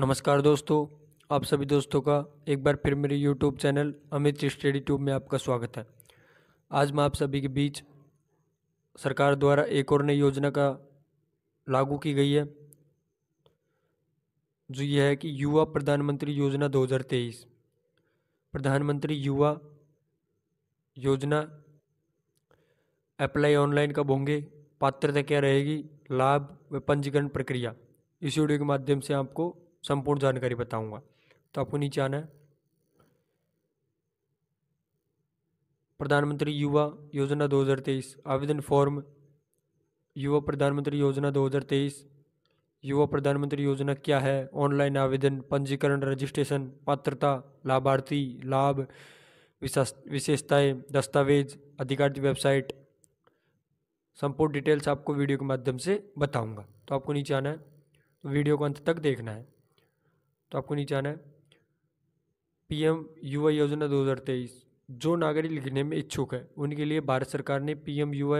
नमस्कार दोस्तों आप सभी दोस्तों का एक बार फिर मेरे YouTube channel Amit Study Tube में आपका स्वागत है आज मैं आप सभी के बीच सरकार द्वारा एक और नई योजना का लागू की गई है जो यह है कि युवा प्रधानमंत्री योजना 2023 प्रधानमंत्री युवा योजना अप्लाई ऑनलाइन कब होंगे पात्रता क्या रहेगी लाभ व पंजीकरण प्रक्रिया इस वीडियो के माध्यम से आपको संपूर्ण जानकारी बताऊंगा तो आपको नीचे आना है प्रधानमंत्री युवा योजना 2023 आवेदन फॉर्म युवा प्रधानमंत्री योजना 2023 युवा प्रधानमंत्री योजना क्या है ऑनलाइन आवेदन पंजीकरण रजिस्ट्रेशन पात्रता लाभार्थी लाभ विशेषताएं दस्तावेज अधिकारित वेबसाइट संपूर्ण डिटेल्स आपको वीडियो के माध्यम से बताऊंगा तो आपको नीचे आना है वीडियो को अंत तक देखना है तो आपको नीचे आना है पीएम युवा योजना 2023 जो नागरिक लिखने में इच्छुक है उनके लिए भारत सरकार ने पीएम युवा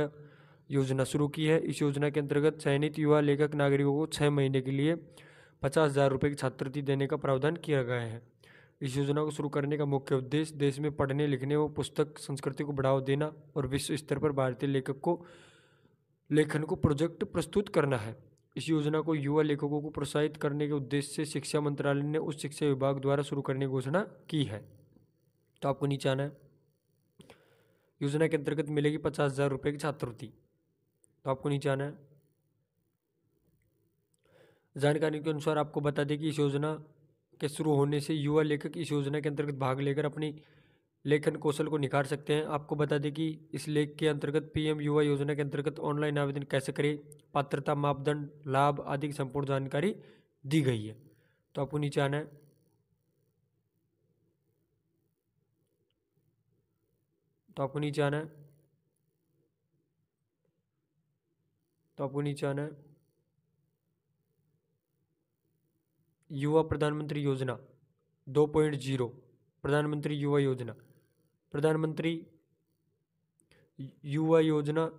योजना शुरू की है इस योजना के अंतर्गत चयनित युवा लेखक नागरिकों को छः महीने के लिए पचास हज़ार रुपये की छात्रवृत्ति देने का प्रावधान किया गया है इस योजना को शुरू करने का मुख्य उद्देश्य देश में पढ़ने लिखने व पुस्तक संस्कृति को बढ़ावा देना और विश्व स्तर पर भारतीय लेखक को लेखन को प्रोजेक्ट प्रस्तुत करना है इस योजना को युवा लेखकों को प्रोत्साहित करने के उद्देश्य से शिक्षा मंत्रालय ने उच्च शिक्षा विभाग द्वारा शुरू करने की घोषणा की है तो आपको नीचे आना है योजना के अंतर्गत मिलेगी पचास हज़ार रुपये की छात्रवृत्ति तो आपको नीचे आना है जानकारी के अनुसार आपको बता दें कि इस योजना के शुरू होने से युवा लेखक इस योजना के अंतर्गत भाग लेकर अपनी लेखन कौशल को निखार सकते हैं आपको बता दें कि इस लेख के अंतर्गत पीएम युवा योजना के अंतर्गत ऑनलाइन आवेदन कैसे करें पात्रता मापदंड लाभ आदि की संपूर्ण जानकारी दी गई है तो आपको नीचे आना है तो आपको नीचे आना है तो आपको नीचे आना है युवा प्रधानमंत्री योजना दो पॉइंट जीरो प्रधानमंत्री युवा योजना प्रधानमंत्री युवा योजना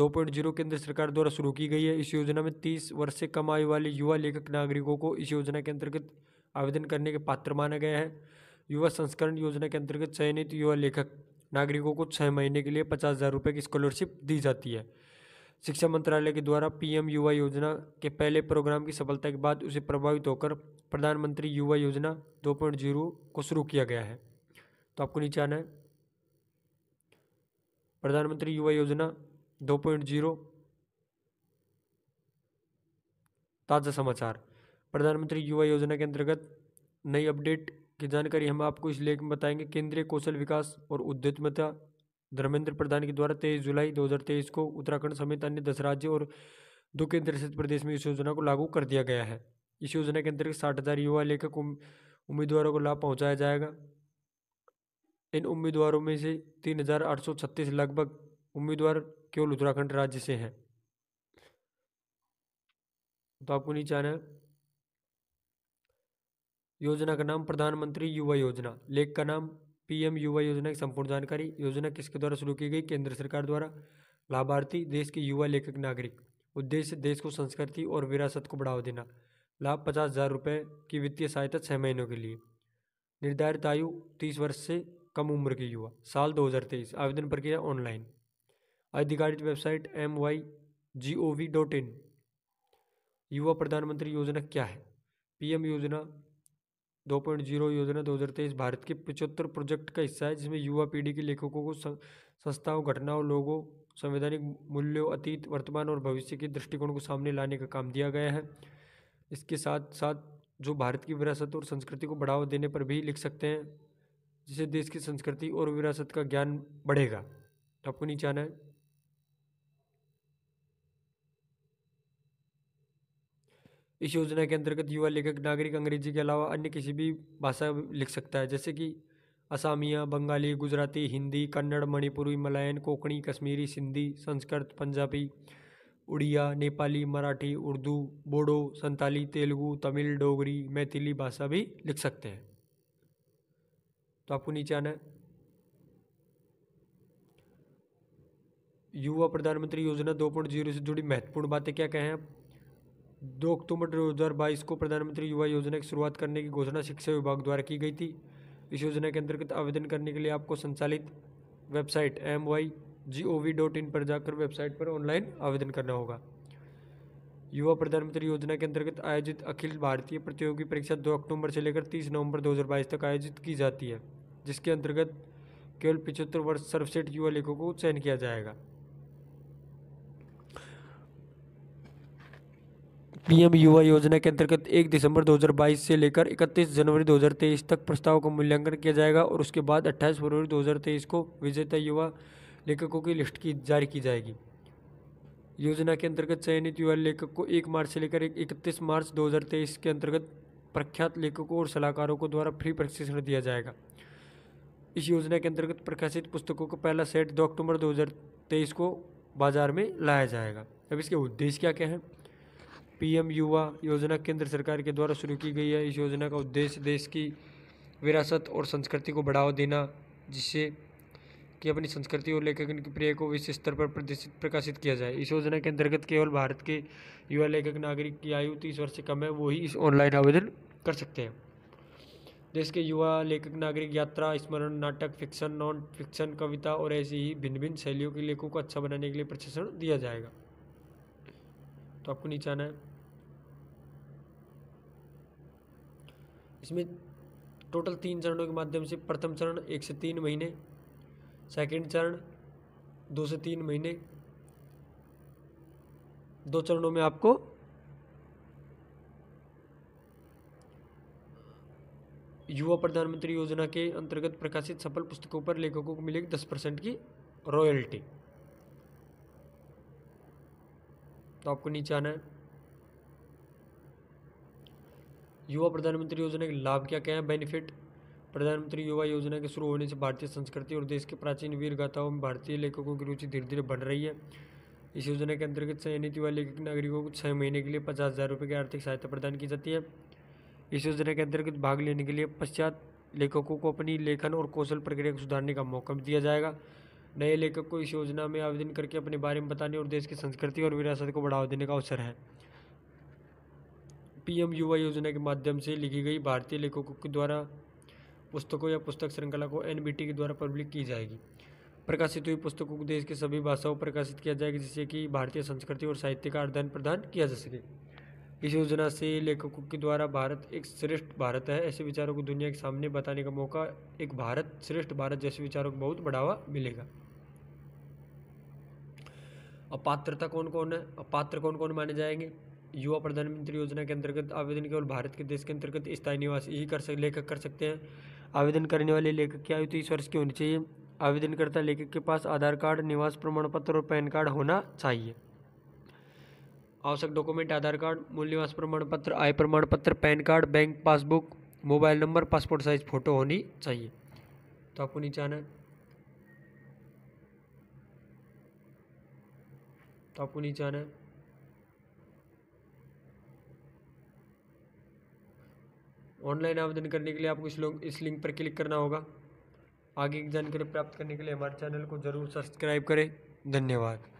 दो पॉइंट जीरो केंद्र सरकार द्वारा शुरू की गई है इस योजना में तीस वर्ष से कम आयु वाले युवा लेखक नागरिकों को इस योजना के अंतर्गत आवेदन करने के पात्र माना गया है युवा संस्करण योजना के अंतर्गत चयनित युवा लेखक नागरिकों को छः महीने के लिए पचास हज़ार रुपये की स्कॉलरशिप दी जाती है शिक्षा मंत्रालय के द्वारा पीएम युवा योजना के पहले प्रोग्राम की सफलता के बाद उसे प्रभावित होकर प्रधानमंत्री युवा योजना दो पॉइंट जीरो को शुरू किया गया है तो आपको नीचे आना है प्रधानमंत्री युवा योजना दो पॉइंट जीरो ताज़ा समाचार प्रधानमंत्री युवा योजना के अंतर्गत नई अपडेट की जानकारी हम आपको इस लेख में बताएंगे केंद्रीय कौशल विकास और उद्यमता धर्मेंद्र प्रधान के द्वारा तेईस जुलाई 2023 को उत्तराखंड समेत अन्य दस राज्य और दो केंद्र शासित प्रदेश में इस योजना को लागू कर दिया गया है इस योजना के अंतर्गत साठ हज़ार युवा लेखक उम्मीदवारों को लाभ पहुंचाया जाएगा इन उम्मीदवारों में से तीन हजार आठ सौ छत्तीस लगभग उम्मीदवार केवल उत्तराखंड राज्य से हैं तो आपको नीचे आना है योजना का नाम प्रधानमंत्री युवा योजना लेख का नाम पीएम युवा योजना की संपूर्ण जानकारी योजना किसके द्वारा शुरू की गई केंद्र सरकार द्वारा लाभार्थी देश के युवा लेखक नागरिक उद्देश्य देश को संस्कृति और विरासत को बढ़ावा देना लाभ पचास हज़ार रुपये की वित्तीय सहायता छः महीनों के लिए निर्धारित आयु तीस वर्ष से कम उम्र के युवा साल 2023 आवेदन प्रक्रिया ऑनलाइन आधिकारिक website M Y G O V dot in युवा प्रधानमंत्री योजना क्या है पीएम योजना 2.0 योजना 2023 भारत के पिछहत्तर प्रोजेक्ट का हिस्सा है जिसमें युवा पीढ़ी के लेखकों को संस्थाओं घटनाओं लोगों संवैधानिक मूल्यों अतीत वर्तमान और भविष्य के दृष्टिकोण को सामने लाने का काम दिया गया है इसके साथ साथ जो भारत की विरासत और संस्कृति को बढ़ावा देने पर भी लिख सकते हैं जिससे देश की संस्कृति और विरासत का ज्ञान बढ़ेगा तो आपको नीचे आना है इस योजना के अंतर्गत युवा लेखक नागरिक अंग्रेजी के अलावा अन्य किसी भी भाषा लिख सकता है जैसे कि असामिया बंगाली गुजराती हिंदी कन्नड़ मणिपुरी मलयन कोकणी कश्मीरी सिंधी संस्कृत पंजाबी उड़िया नेपाली मराठी उर्दू बोडो संताली तेलुगु तमिल डोगरी मैथिली भाषा भी लिख सकते हैं तो आपको नीचे आना है युवा प्रधानमंत्री योजना दो पॉइंट जीरो से जुड़ी महत्वपूर्ण बातें क्या कहें आप दो अक्टूबर दो हज़ार बाईस को प्रधानमंत्री युवा योजना की शुरुआत करने की घोषणा शिक्षा विभाग द्वारा की गई थी इस योजना के अंतर्गत आवेदन करने के लिए आपको संचालित website M Y G O V dot in पर जाकर वेबसाइट पर ऑनलाइन आवेदन करना होगा युवा प्रधानमंत्री योजना के अंतर्गत आयोजित अखिल भारतीय प्रतियोगी परीक्षा दो अक्टूबर से लेकर तीस नवंबर बाईस तक आयोजित की जाती है जिसके अंतर्गत केवल पिछहत्तर वर्ष सर्वश्रेष्ठ युवा लेखकों को चयन किया जाएगा पीएम युवा योजना के अंतर्गत 1 दिसंबर 2022 से लेकर 31 जनवरी 2023 तक प्रस्ताव का मूल्यांकन किया जाएगा और उसके बाद 28 फरवरी 2023 को विजेता युवा लेखकों की लिस्ट की जारी की जाएगी योजना के अंतर्गत चयनित युवा लेखक को 1 मार्च से लेकर इकतीस मार्च 2023 के अंतर्गत प्रख्यात लेखकों और सलाहकारों को द्वारा फ्री प्रशिक्षण दिया जाएगा इस योजना के अंतर्गत प्रकाशित पुस्तकों का पहला सेट दो अक्टूबर दो को बाजार में लाया जाएगा अब इसके उद्देश्य क्या क्या हैं पीएम युवा योजना केंद्र सरकार के द्वारा शुरू की गई है इस योजना का उद्देश्य देश की विरासत और संस्कृति को बढ़ावा देना जिससे कि अपनी संस्कृति और लेखक की प्रिय को विश्व स्तर पर प्रदर्शित प्रकाशित किया जाए इस योजना के अंतर्गत केवल भारत के युवा लेखक नागरिक की आयु तीस वर्ष से कम है वो ही इस ऑनलाइन आवेदन कर सकते हैं देश के युवा लेखक नागरिक यात्रा स्मरण नाटक फिक्शन नॉन फिक्शन कविता और ऐसी ही भिन्न भिन्न शैलियों के लेखों को अच्छा बनाने के लिए प्रशिक्षण दिया जाएगा तो आपको नीचे आना है इसमें टोटल तीन चरणों के माध्यम से प्रथम चरण एक से तीन महीने सेकंड चरण दो से तीन महीने दो चरणों में आपको युवा प्रधानमंत्री योजना के अंतर्गत प्रकाशित सफल पुस्तकों पर लेखकों को मिलेगी दस परसेंट की रॉयल्टी तो आपको नीचे आना है युवा प्रधानमंत्री योजना के लाभ क्या क्या है बेनिफिट प्रधानमंत्री युवा योजना के शुरू होने से भारतीय संस्कृति और देश के प्राचीन वीर गाथाओं में भारतीय लेखकों की रुचि धीरे धीरे बढ़ रही है इस योजना के अंतर्गत चयनित युवा लेखक नागरिकों को छः महीने के लिए पचास हज़ार रुपये की आर्थिक सहायता प्रदान की जाती है इस योजना के अंतर्गत भाग लेने के लिए पश्चात लेखकों को अपनी लेखन और कौशल प्रक्रिया को सुधारने का मौका भी दिया जाएगा नए लेखक को इस योजना में आवेदन करके अपने बारे में बताने और देश की संस्कृति और विरासत को बढ़ावा देने का अवसर है पीएम युवा योजना के माध्यम से लिखी गई भारतीय लेखकों के द्वारा पुस्तकों या पुस्तक श्रृंखला को एन के द्वारा पब्लिक की जाएगी प्रकाशित हुई पुस्तकों को देश के सभी भाषाओं प्रकाशित किया जाएगा जिससे कि भारतीय संस्कृति और साहित्य का आदान प्रदान किया जा सके इस योजना से लेखकों के द्वारा भारत एक श्रेष्ठ भारत है ऐसे विचारों को दुनिया के सामने बताने का मौका एक भारत श्रेष्ठ भारत जैसे विचारों को बहुत बढ़ावा मिलेगा अपात्रता कौन कौन है अपात्र कौन कौन माने जाएंगे युवा प्रधानमंत्री योजना के अंतर्गत आवेदन केवल भारत के देश के अंतर्गत स्थायी निवास ही कर सक लेखक कर सकते हैं आवेदन करने वाले लेखक की आयु तीस वर्ष की होनी चाहिए आवेदनकर्ता लेखक के पास आधार कार्ड निवास प्रमाण पत्र और पैन कार्ड होना चाहिए आवश्यक डॉक्यूमेंट आधार कार्ड मूल निवास प्रमाण पत्र आय प्रमाण पत्र PAN card bank passbook mobile number passport size photo होनी चाहिए तो आपको नीचे आना है तो आपको नीचे आना है ऑनलाइन आवेदन करने के लिए आपको इस लोग इस लिंक पर क्लिक करना होगा आगे की जानकारी प्राप्त करने के लिए हमारे चैनल को ज़रूर सब्सक्राइब करें धन्यवाद